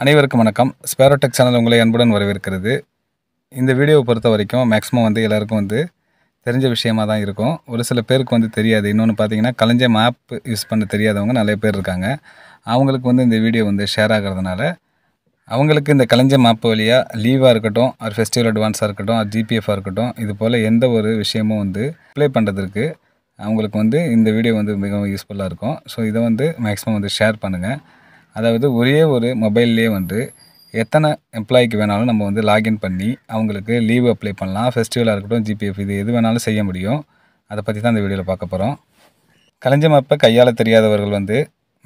அனைவருக்கும் வணக்கம் ஸ்பேரோடெக் சேனல் உங்களை அன்புடன் வரவேற்கிறது இந்த வீடியோவை பொறுத்த வரைக்கும் மேக்ஸிமம் வந்து எல்லாருக்கும் வந்து தெரிஞ்ச விஷயமாக தான் இருக்கும் ஒரு சில பேருக்கு வந்து தெரியாது இன்னொன்று பார்த்தீங்கன்னா கலைஞ்ச மேப் யூஸ் பண்ண தெரியாதவங்க நிறைய பேர் இருக்காங்க அவங்களுக்கு வந்து இந்த வீடியோ வந்து ஷேர் ஆகிறதுனால அவங்களுக்கு இந்த கலைஞ்ச மேப் வழியாக லீவாக இருக்கட்டும் ஆர் ஃபெஸ்டிவல் அட்வான்ஸாக இருக்கட்டும் ஆர் ஜிபிஎஃபாக இருக்கட்டும் இது போல் எந்த ஒரு விஷயமும் வந்து அப்ளை பண்ணுறதுக்கு அவங்களுக்கு வந்து இந்த வீடியோ வந்து மிகவும் யூஸ்ஃபுல்லாக இருக்கும் ஸோ இதை வந்து மேக்ஸிமம் வந்து ஷேர் பண்ணுங்கள் அதாவது ஒரே ஒரு மொபைல்லே வந்து எத்தனை எம்ப்ளாய்க்கு வேணாலும் நம்ம வந்து லாகின் பண்ணி அவங்களுக்கு லீவ் அப்ளை பண்ணலாம் ஃபெஸ்டிவலாக இருக்கட்டும் ஜிபிஎஃப் இது எது வேணாலும் செய்ய முடியும் அதை பற்றி தான் இந்த வீடியோவில் பார்க்க போகிறோம் கலைஞ்ச மேப்பை கையால் தெரியாதவர்கள் வந்து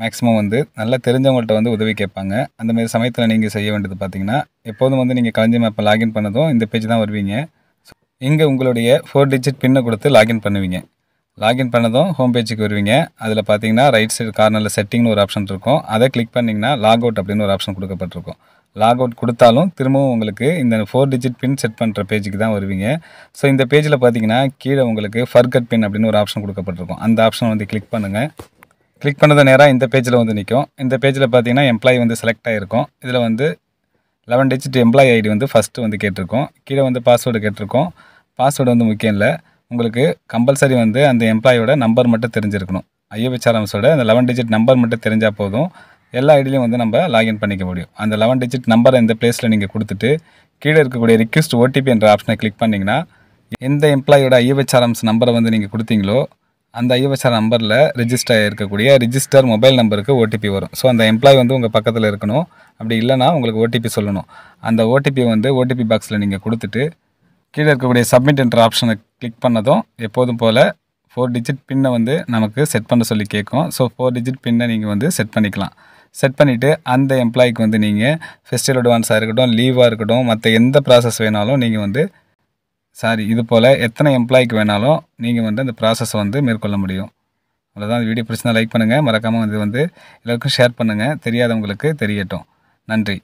மேக்ஸிமம் வந்து நல்லா தெரிஞ்சவங்கள்ட்ட வந்து உதவி கேட்பாங்க அந்தமாரி சமயத்தில் நீங்கள் செய்ய வேண்டியது பார்த்தீங்கன்னா எப்போதும் வந்து நீங்கள் கலைஞ்ச மேப்பை லாகின் பண்ணதும் இந்த பேஜ் தான் வருவீங்க இங்கே உங்களுடைய ஃபோர் டிஜிட் பின்னை கொடுத்து லாகின் பண்ணுவீங்க லாகின் பண்ணதும் ஹோம் பேஜுக்கு வருவீங்க அதில் பார்த்தீங்கன்னா ரைட் சைடு கார்னரில் செட்டிங்னு ஒரு ஆப்ஷன் இருக்கும் அதை கிளிக் பண்ணிங்கன்னா லாக் அவுட் அப்படின்னு ஒரு ஆப்ஷன் கொடுக்கப்பட்டிருக்கும் லாக் அவுட் கொடுத்தாலும் திரும்பவும் உங்களுக்கு இந்த ஃபோர் டிஜிட் பின் செட் பண்ணுற பேஜுக்கு தான் வருவீங்க ஸோ இந்த பேஜில் பார்த்தீங்கன்னா கீழே உங்களுக்கு ஃபர்கட் பின் அப்படின்னு ஒரு ஆப்ஷன் கொடுக்கப்பட்டிருக்கும் அந்த ஆப்ஷன் வந்து கிளிக் பண்ணுங்கள் கிளிக் பண்ணது நேராக இந்த பேஜில் வந்து நிற்கும் இந்த பேஜில் பார்த்தீங்கன்னா எம்ப்ளாயி வந்து செலக்ட் ஆகிருக்கும் இதில் வந்து லெவன் டிஜிட் எம்ப்ளாயி ஐடி வந்து ஃபஸ்ட்டு வந்து கேட்டிருக்கோம் கீழே வந்து பாஸ்வேர்டு கேட்டிருக்கோம் பாஸ்வேர்டு வந்து முக்கியம் இல்லை உங்களுக்கு கம்பல்சரி வந்து அந்த எம்ப்ளாயோட நம்பர் மட்டும் தெரிஞ்சிருக்கணும் ஐயோபிச்சாரம்ஸோட அந்த லெவன் டிஜிட் நம்பர் மட்டும் தெரிஞ்சால் போதும் எல்லா ஐடிலையும் வந்து நம்ம லாகின் பண்ணிக்க முடியும் அந்த லெவன் டிஜிட் நம்பரை இந்த பிளேஸில் நீங்கள் கொடுத்துட்டு கீழே இருக்கக்கூடிய ரிக்வஸ்ட் ஓடிபி என்ற ஆப்ஷனை கிளிக் பண்ணிங்கன்னா எந்த எம்ப்ளாயோட ஐயோபிச்சாரம்ஸ் நம்பரை வந்து நீங்கள் கொடுத்தீங்களோ அந்த ஐஎஃப்எஸ்ஆர் நம்பரில் ரிஜிஸ்டர் ஆகிருக்கக்கூடிய ரிஜிஸ்டர் மொபைல் நம்பருக்கு ஓடிபி வரும் ஸோ அந்த எம்ப்ளாய் வந்து உங்கள் பக்கத்தில் இருக்கணும் அப்படி இல்லைனா உங்களுக்கு ஓடிபி சொல்லணும் அந்த ஓடிபி வந்து ஓடிபி பாக்ஸில் நீங்கள் கொடுத்துட்டு கீழே இருக்கக்கூடிய சப்மிட் என்ற ஆப்ஷனை கிளிக் பண்ணதும் எப்போதும் போல் ஃபோர் டிஜிட் பின்னை வந்து நமக்கு செட் பண்ண சொல்லி கேட்கும் ஸோ ஃபோர் டிஜிட் பின்னை நீங்கள் வந்து செட் பண்ணிக்கலாம் செட் பண்ணிவிட்டு அந்த எம்ப்ளாய்க்கு வந்து நீங்கள் ஃபெஸ்டிவல் அட்வான்ஸாக இருக்கட்டும் லீவாக இருக்கட்டும் மற்ற எந்த ப்ராசஸ் வேணாலும் நீங்கள் வந்து சாரி இது போல் எத்தனை எம்ப்ளாய்க்கு வேணாலும் நீங்கள் வந்து அந்த ப்ராசஸை வந்து மேற்கொள்ள முடியும் அவ்வளோதான் வீடியோ பிடிச்சிருந்தால் லைக் பண்ணுங்கள் மறக்காமல் இது வந்து எல்லாருக்கும் ஷேர் பண்ணுங்கள் தெரியாதவங்களுக்கு தெரியட்டும் நன்றி